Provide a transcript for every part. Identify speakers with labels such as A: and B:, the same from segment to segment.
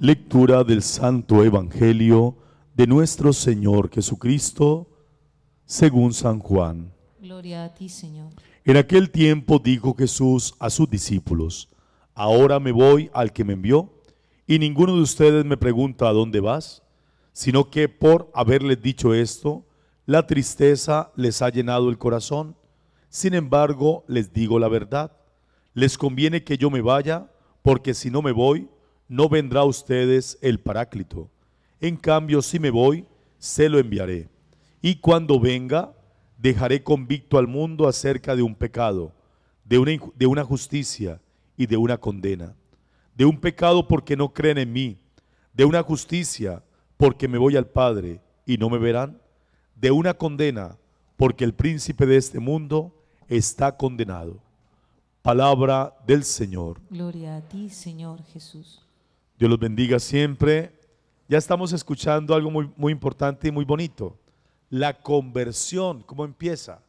A: Lectura del Santo Evangelio de nuestro Señor Jesucristo, según San Juan.
B: Gloria a ti, Señor.
A: En aquel tiempo dijo Jesús a sus discípulos, Ahora me voy al que me envió, y ninguno de ustedes me pregunta a dónde vas, sino que por haberles dicho esto, la tristeza les ha llenado el corazón. Sin embargo, les digo la verdad, les conviene que yo me vaya, porque si no me voy, no vendrá a ustedes el Paráclito. En cambio, si me voy, se lo enviaré. Y cuando venga, dejaré convicto al mundo acerca de un pecado, de una, de una justicia y de una condena. De un pecado porque no creen en mí, de una justicia porque me voy al Padre y no me verán, de una condena porque el príncipe de este mundo está condenado. Palabra del Señor.
B: Gloria a ti, Señor Jesús.
A: Dios los bendiga siempre. Ya estamos escuchando algo muy, muy importante y muy bonito. La conversión, ¿cómo empieza?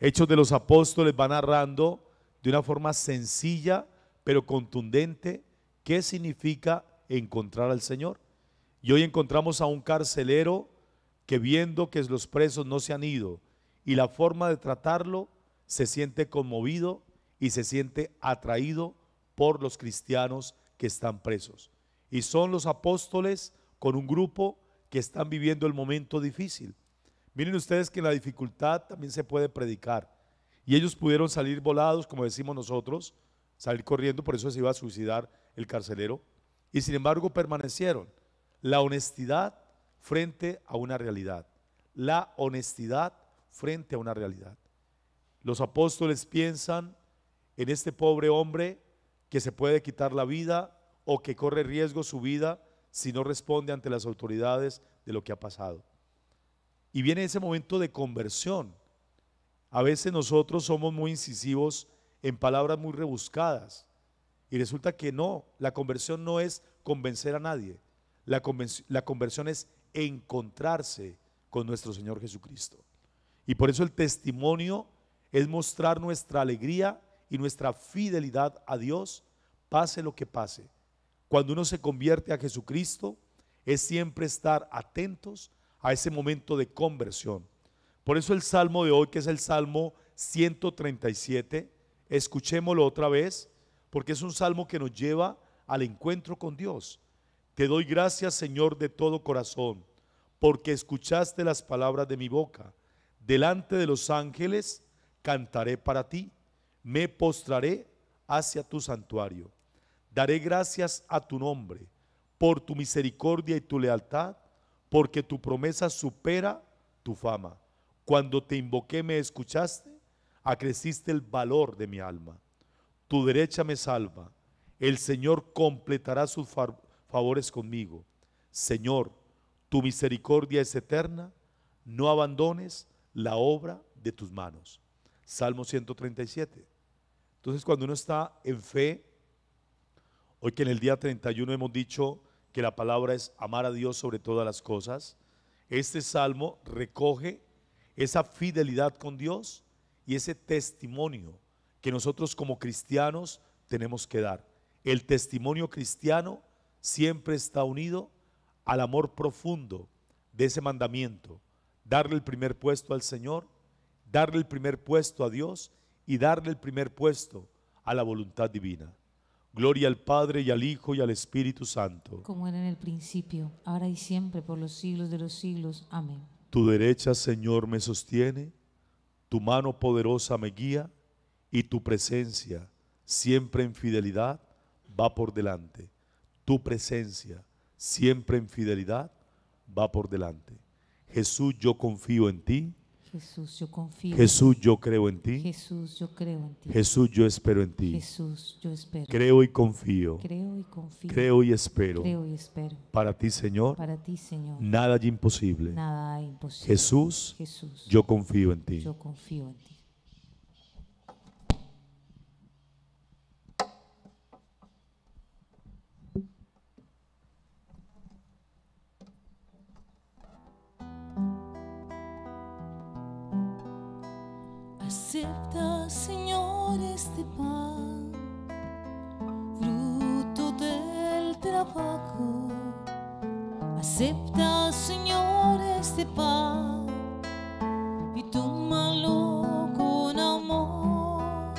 A: Hechos de los apóstoles va narrando de una forma sencilla pero contundente qué significa encontrar al Señor. Y hoy encontramos a un carcelero que viendo que los presos no se han ido y la forma de tratarlo, se siente conmovido y se siente atraído por los cristianos que están presos. Y son los apóstoles con un grupo que están viviendo el momento difícil. Miren ustedes que en la dificultad también se puede predicar. Y ellos pudieron salir volados, como decimos nosotros, salir corriendo, por eso se iba a suicidar el carcelero. Y sin embargo permanecieron. La honestidad frente a una realidad. La honestidad frente a una realidad. Los apóstoles piensan en este pobre hombre que se puede quitar la vida o que corre riesgo su vida si no responde ante las autoridades de lo que ha pasado. Y viene ese momento de conversión. A veces nosotros somos muy incisivos en palabras muy rebuscadas y resulta que no, la conversión no es convencer a nadie, la, la conversión es encontrarse con nuestro Señor Jesucristo. Y por eso el testimonio es mostrar nuestra alegría y nuestra fidelidad a Dios, pase lo que pase. Cuando uno se convierte a Jesucristo, es siempre estar atentos a ese momento de conversión. Por eso el salmo de hoy, que es el Salmo 137, escuchémoslo otra vez, porque es un salmo que nos lleva al encuentro con Dios. Te doy gracias, Señor, de todo corazón, porque escuchaste las palabras de mi boca. Delante de los ángeles cantaré para ti me postraré hacia tu santuario. Daré gracias a tu nombre, por tu misericordia y tu lealtad, porque tu promesa supera tu fama. Cuando te invoqué me escuchaste, acreciste el valor de mi alma. Tu derecha me salva. El Señor completará sus favores conmigo. Señor, tu misericordia es eterna. No abandones la obra de tus manos. Salmo 137. Entonces cuando uno está en fe, hoy que en el día 31 hemos dicho que la palabra es amar a Dios sobre todas las cosas, este salmo recoge esa fidelidad con Dios y ese testimonio que nosotros como cristianos tenemos que dar. El testimonio cristiano siempre está unido al amor profundo de ese mandamiento, darle el primer puesto al Señor, darle el primer puesto a Dios y darle el primer puesto a la voluntad divina. Gloria al Padre y al Hijo y al Espíritu Santo.
B: Como era en el principio, ahora y siempre, por los siglos de los siglos. Amén.
A: Tu derecha, Señor, me sostiene, tu mano poderosa me guía y tu presencia, siempre en fidelidad, va por delante. Tu presencia, siempre en fidelidad, va por delante. Jesús, yo confío en ti
B: Jesús, yo confío. Jesús,
A: yo creo en ti. Jesús, yo creo en ti. Jesús, yo espero en ti. Jesús,
B: yo espero. Creo
A: y confío.
B: Creo y confío. Creo y espero. Creo y espero.
A: Para ti, Señor. Para ti, Señor. Nada es imposible. Nada imposible. Jesús, Jesús, yo confío en ti. Yo
B: confío en ti. este pan, fruto del trabajo. Acepta, Señor, este pan y tómalo con amor.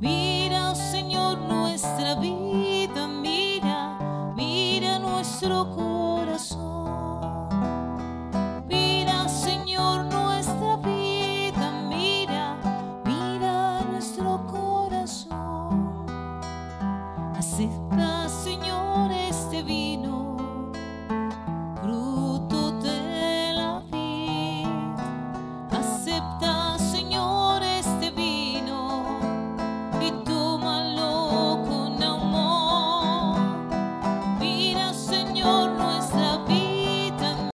B: Mira, Señor, nuestra vida, mira, mira nuestro corazón. existe